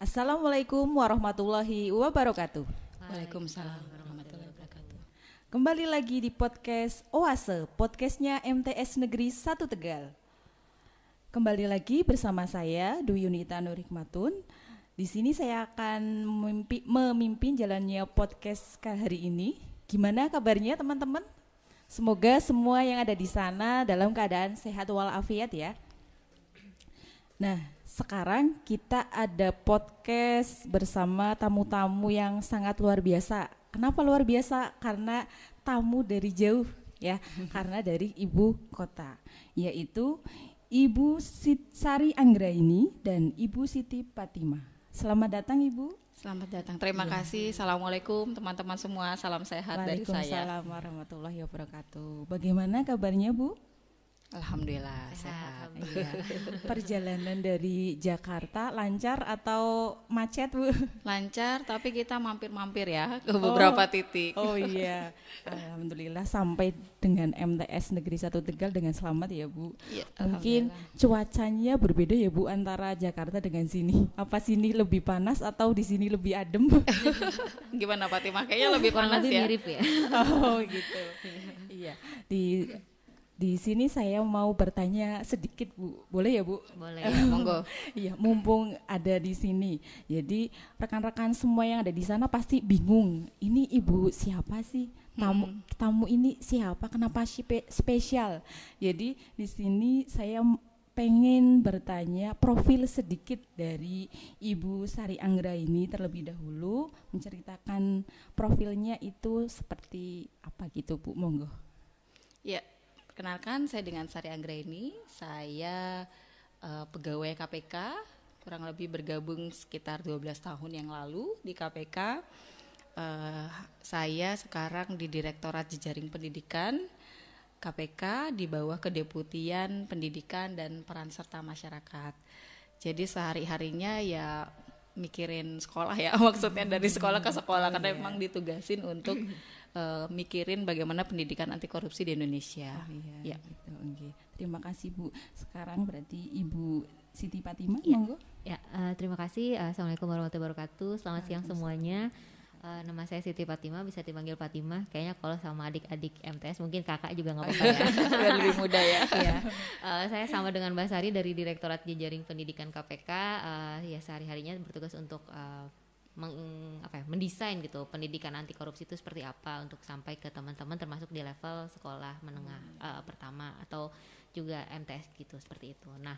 Assalamualaikum warahmatullahi wabarakatuh. Waalaikumsalam warahmatullahi wabarakatuh. Kembali lagi di podcast Oase, podcastnya MTS Negeri Satu Tegal. Kembali lagi bersama saya Dwi Yunita Nurikmatun. Di sini saya akan memimpin, memimpin jalannya podcast hari ini. Gimana kabarnya teman-teman? Semoga semua yang ada di sana dalam keadaan sehat walafiat ya. Nah, sekarang kita ada podcast bersama tamu-tamu yang sangat luar biasa. Kenapa luar biasa? Karena tamu dari jauh ya, karena dari ibu kota, yaitu Ibu Sari Anggraini dan Ibu Siti Patima. Selamat datang Ibu. Selamat datang. Terima ya. kasih. Assalamualaikum teman-teman semua. Salam sehat dari saya. Waalaikumsalam warahmatullahi wabarakatuh. Bagaimana kabarnya Bu? Alhamdulillah sehat. sehat. Iya. Perjalanan dari Jakarta lancar atau macet bu? Lancar, tapi kita mampir-mampir ya ke oh. beberapa oh, titik. Oh iya, alhamdulillah sampai dengan MTS Negeri Satu Tegal dengan selamat ya bu. Ya, Mungkin cuacanya berbeda ya bu antara Jakarta dengan sini. Apa sini lebih panas atau di sini lebih adem? Gimana Timah? Kayaknya lebih panas ya. Mirip ya. Oh gitu. iya di di sini saya mau bertanya sedikit Bu, boleh ya Bu? Boleh, ya, monggo. Iya, mumpung ada di sini. Jadi rekan-rekan semua yang ada di sana pasti bingung. Ini Ibu siapa sih? Tamu hmm. tamu ini siapa? Kenapa spe spesial? Jadi di sini saya pengen bertanya profil sedikit dari Ibu Sari Anggra ini terlebih dahulu menceritakan profilnya itu seperti apa gitu Bu, monggo. Ya, kenalkan saya dengan Sari Anggreni. Saya uh, pegawai KPK, kurang lebih bergabung sekitar 12 tahun yang lalu di KPK. Uh, eh, saya sekarang di Direktorat Jejaring Pendidikan KPK di bawah Kedeputian Pendidikan dan Peran Serta Masyarakat. Jadi sehari-harinya ya mikirin sekolah ya maksudnya dari sekolah ke sekolah karena memang iya. ditugasin untuk uh, mikirin bagaimana pendidikan anti korupsi di Indonesia. Oh, iya, ya. gitu, okay. Terima kasih Bu. Sekarang berarti Ibu Siti Fatima, ya. monggo. Ya, uh, terima kasih. Uh, Assalamualaikum warahmatullahi wabarakatuh. Selamat siang semuanya. Uh, nama saya Siti Fatima, bisa dipanggil Fatima. Kayaknya kalau sama adik-adik MTS mungkin kakak juga nggak oh apa-apa ya. Iya, lebih muda ya. ya. Uh, saya sama dengan Mbak Sari dari Direktorat Jejaring Pendidikan KPK. Uh, ya sehari-harinya bertugas untuk uh, meng, apa ya, mendesain gitu pendidikan anti korupsi itu seperti apa untuk sampai ke teman-teman termasuk di level sekolah menengah hmm. uh, pertama atau juga MTS gitu seperti itu. Nah,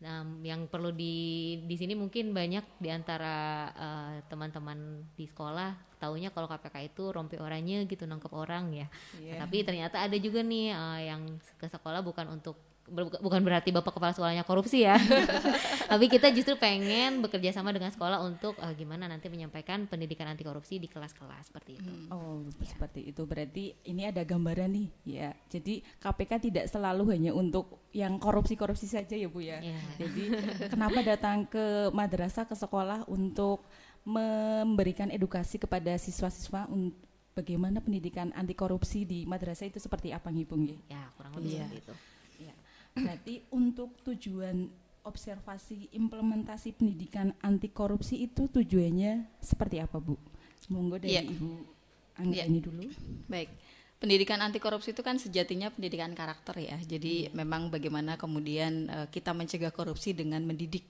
um, yang perlu di di sini mungkin banyak di antara teman eh, teman-teman di sekolah taunya kalau KPK itu rompi orangnya gitu nangkep orang ya. Yeah. Nah, tapi ternyata ada juga nih uh, yang ke sekolah bukan untuk bukan berarti bapak kepala sekolahnya korupsi ya tapi kita justru pengen bekerja sama dengan sekolah untuk uh, gimana nanti menyampaikan pendidikan anti korupsi di kelas-kelas seperti itu hmm. oh ya. seperti itu berarti ini ada gambaran nih ya jadi KPK tidak selalu hanya untuk yang korupsi-korupsi saja ya bu ya, ya. jadi kenapa datang ke madrasah ke sekolah untuk memberikan edukasi kepada siswa-siswa bagaimana pendidikan anti korupsi di madrasah itu seperti apa ngibung ya kurang lebih ya. seperti itu Berarti untuk tujuan observasi implementasi pendidikan anti korupsi itu tujuannya seperti apa, Bu? Monggo dari yeah. Ibu iya. Anggi yeah. ini dulu. Baik. Pendidikan anti korupsi itu kan sejatinya pendidikan karakter ya. Jadi iya. memang bagaimana kemudian eh, kita mencegah korupsi dengan mendidik.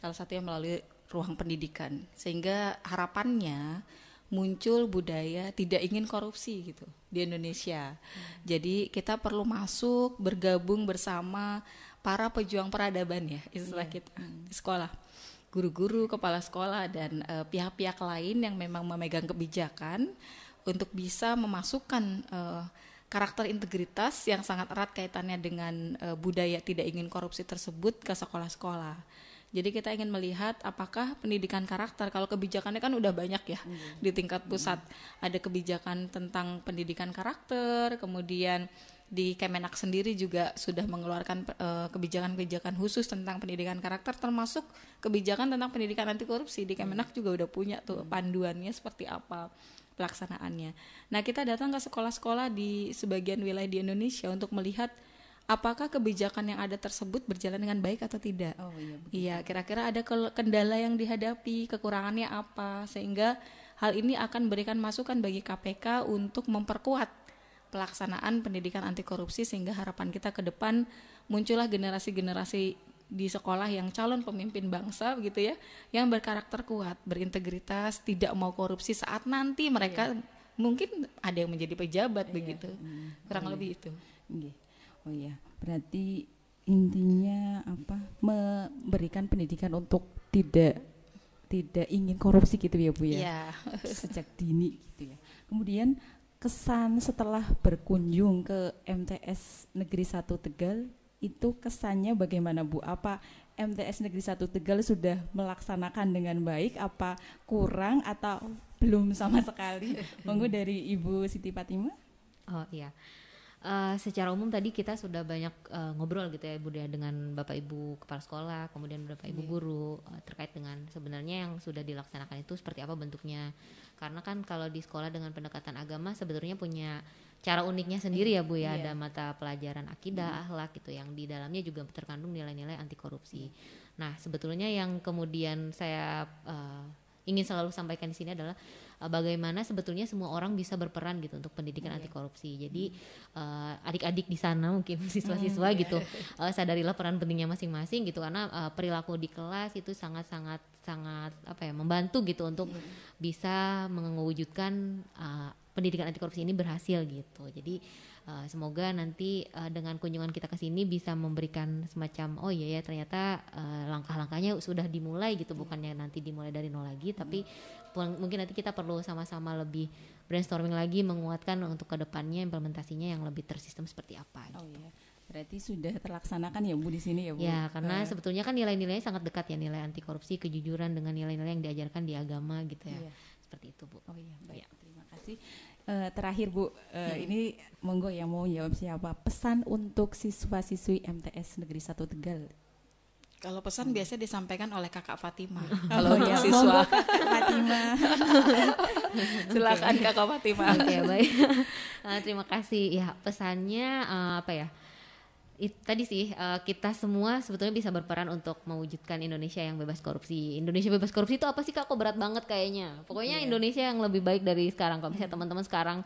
Salah satunya melalui ruang pendidikan. Sehingga harapannya muncul budaya tidak ingin korupsi gitu di Indonesia. Hmm. Jadi kita perlu masuk bergabung bersama para pejuang peradaban ya istilah yeah. kita hmm. di sekolah. Guru-guru, kepala sekolah dan eh, pihak-pihak uh, lain yang memang memegang kebijakan untuk bisa memasukkan uh, karakter integritas yang sangat erat kaitannya dengan uh, budaya tidak ingin korupsi tersebut ke sekolah-sekolah jadi kita ingin melihat apakah pendidikan karakter kalau kebijakannya kan udah banyak ya hmm. di tingkat pusat. Hmm. Ada kebijakan tentang pendidikan karakter, kemudian di Kemenak sendiri juga sudah mengeluarkan eh, kebijakan-kebijakan uh, khusus tentang pendidikan karakter termasuk kebijakan tentang pendidikan anti korupsi di Kemenak hmm. juga udah punya tuh mm. panduannya seperti apa pelaksanaannya. Nah, kita datang ke sekolah-sekolah di sebagian wilayah di Indonesia untuk melihat apakah kebijakan yang ada tersebut berjalan dengan baik atau tidak. Oh iya. kira iya, kira-kira ada kendala yang dihadapi, kekurangannya apa sehingga hal ini akan berikan masukan bagi KPK untuk memperkuat pelaksanaan pendidikan anti korupsi sehingga harapan kita ke depan muncullah generasi-generasi di sekolah yang calon pemimpin bangsa gitu ya, yang berkarakter kuat, berintegritas, tidak mau korupsi saat nanti mereka iya. mungkin ada yang menjadi pejabat iya. begitu. Hmm. Kurang iya. lebih itu. Oh iya, berarti intinya apa? Memberikan pendidikan untuk tidak tidak ingin korupsi gitu ya Bu ya. Yeah. Sejak dini gitu ya. Kemudian kesan setelah berkunjung ke MTS Negeri Satu Tegal itu kesannya bagaimana Bu? Apa MTS Negeri Satu Tegal sudah melaksanakan dengan baik apa kurang atau belum sama sekali? Monggo dari Ibu Siti Fatima. Oh iya. Eh, secara umum tadi kita sudah banyak uh, ngobrol gitu ya Ibu ya dengan Bapak Ibu kepala sekolah, kemudian Bapak Ibu yeah. guru uh, terkait dengan sebenarnya yang sudah dilaksanakan itu seperti apa bentuknya. Karena kan kalau di sekolah dengan pendekatan agama sebetulnya punya cara uniknya sendiri ya Bu ya, yeah. ada mata pelajaran akidah, yeah. Mm-hmm. akhlak gitu yang di dalamnya juga terkandung nilai-nilai anti korupsi. Nah, sebetulnya yang kemudian saya uh, ingin selalu sampaikan di sini adalah Eh, bagaimana sebetulnya semua orang bisa berperan gitu untuk pendidikan yeah. anti korupsi. Jadi uh, adik-adik di sana mungkin siswa-siswa mm, gitu yeah. uh, sadarilah peran pentingnya masing-masing gitu karena uh, perilaku di kelas itu sangat-sangat sangat apa ya membantu gitu untuk yeah. bisa mewujudkan uh, pendidikan anti korupsi ini berhasil gitu. Jadi uh, semoga nanti uh, dengan kunjungan kita ke sini bisa memberikan semacam oh iya ya ternyata uh, langkah-langkahnya sudah dimulai gitu iya. bukannya nanti dimulai dari nol lagi tapi iya. mungkin nanti kita perlu sama-sama lebih brainstorming lagi menguatkan untuk kedepannya implementasinya yang lebih tersistem seperti apa oh gitu. Oh, iya. Berarti sudah terlaksanakan ya Bu di sini ya Bu. Ya, karena uh. sebetulnya kan nilai-nilainya sangat dekat ya nilai anti korupsi, kejujuran dengan nilai-nilai yang diajarkan di agama gitu ya. Iya. Seperti itu Bu. Oh iya, baik. Ya. Terima kasih. Uh, terakhir Bu, uh, hmm. ini monggo yang mau jawab siapa? Pesan untuk siswa-siswi MTS Negeri 1 Tegal. Kalau pesan hmm. biasanya disampaikan oleh Kakak Fatima. Kalau yang siswa Fatima. Silakan Kakak Fatima. Oke, okay, baik. Uh, terima kasih. Ya, pesannya uh, apa ya? Uh, it, tadi sih uh, kita semua sebetulnya bisa berperan untuk mewujudkan Indonesia yang bebas korupsi. Indonesia bebas korupsi itu apa sih kak? Kok berat banget kayaknya. Pokoknya yeah. Indonesia yang lebih baik dari sekarang. Kalau misalnya hmm. teman-teman sekarang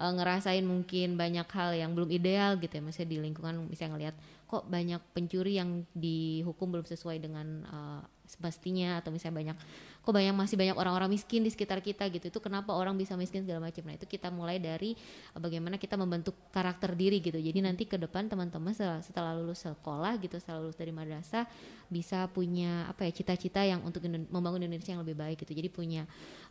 uh, ngerasain mungkin banyak hal yang belum ideal gitu ya, misalnya di lingkungan misalnya ngelihat kok banyak pencuri yang dihukum belum sesuai dengan eh, semestinya atau misalnya banyak kok banyak masih banyak orang-orang miskin di sekitar kita gitu itu kenapa orang bisa miskin segala macam nah itu kita mulai dari eh, bagaimana kita membentuk karakter diri gitu jadi nanti ke depan teman-teman setelah, setelah lulus sekolah gitu setelah lulus dari madrasah bisa punya apa ya cita-cita yang untuk membangun Indonesia yang lebih baik gitu jadi punya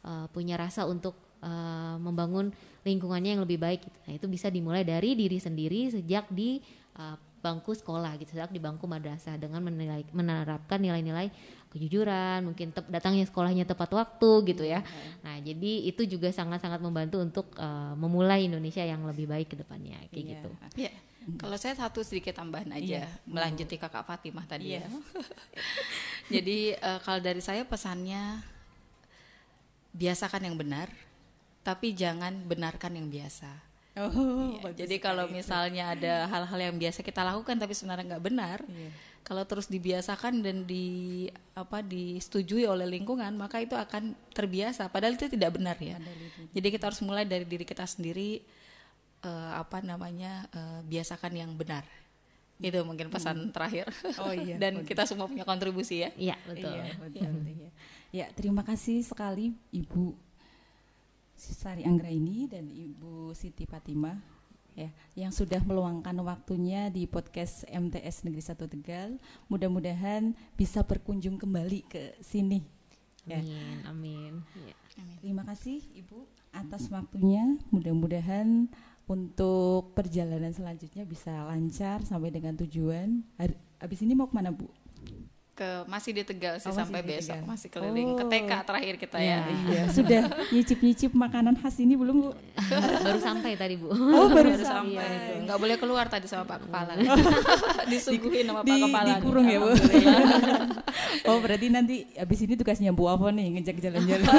uh, punya rasa untuk uh, membangun lingkungannya yang lebih baik gitu. nah itu bisa dimulai dari diri sendiri sejak di uh, bangku sekolah gitu sedang di bangku madrasah dengan menilai, menerapkan nilai-nilai kejujuran mungkin tep, datangnya sekolahnya tepat waktu gitu ya iya. nah jadi itu juga sangat-sangat membantu untuk uh, memulai Indonesia yang lebih baik ke depannya kayak yeah. gitu yeah. Kalau saya satu sedikit tambahan aja, yeah. melanjuti kakak Fatimah tadi yeah. ya. Jadi uh, kalau dari saya pesannya biasakan yang benar, tapi jangan benarkan yang biasa Oh, iya, jadi kalau misalnya ada hal-hal yang biasa kita lakukan tapi sebenarnya nggak benar, yeah. kalau terus dibiasakan dan di apa disetujui oleh lingkungan, maka itu akan terbiasa. Padahal itu tidak benar ya. Jadi kita harus mulai dari diri kita sendiri, uh, apa namanya uh, biasakan yang benar. Itu mungkin hmm. pesan hmm. terakhir. Oh iya. dan oh, kita semua punya kontribusi ya. Iya betul. Iya betul. Iya. ya, terima kasih sekali Ibu Sari Anggra ini dan Ibu Siti Fatima ya yang sudah meluangkan waktunya di podcast MTS Negeri Satu Tegal. Mudah-mudahan bisa berkunjung kembali ke sini. Ya. Amin, amin. Ya. amin. Terima kasih Ibu atas waktunya. Mudah-mudahan untuk perjalanan selanjutnya bisa lancar sampai dengan tujuan. Habis ini mau kemana Bu? ke masih di Tegal sih oh, sampai besok Tegal. masih keliling oh. ke TK terakhir kita ya. ya. Iya. Sudah nyicip-nyicip makanan khas ini belum Bu? baru sampai tadi Bu. Oh, baru, baru sampai. Iya, Nggak boleh keluar tadi sama Pak Kepala. Disuguhin sama di, Pak Kepala. Dikurung ya, Bu. oh, berarti nanti habis ini tugasnya Bu apa nih ngejak jalan-jalan.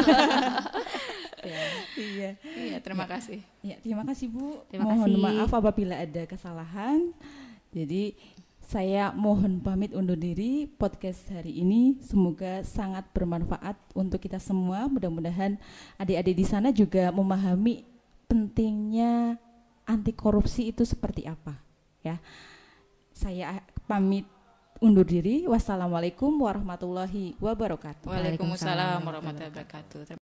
Ya, iya. Iya, terima ya. kasih. Ya, terima kasih Bu. Terima Mohon kasih. maaf apabila ada kesalahan. Jadi saya mohon pamit undur diri podcast hari ini. Semoga sangat bermanfaat untuk kita semua. Mudah-mudahan adik-adik di sana juga memahami pentingnya anti korupsi itu seperti apa, ya. Saya pamit undur diri. Wassalamualaikum warahmatullahi wabarakatuh. Waalaikumsalam warahmatullahi wabarakatuh.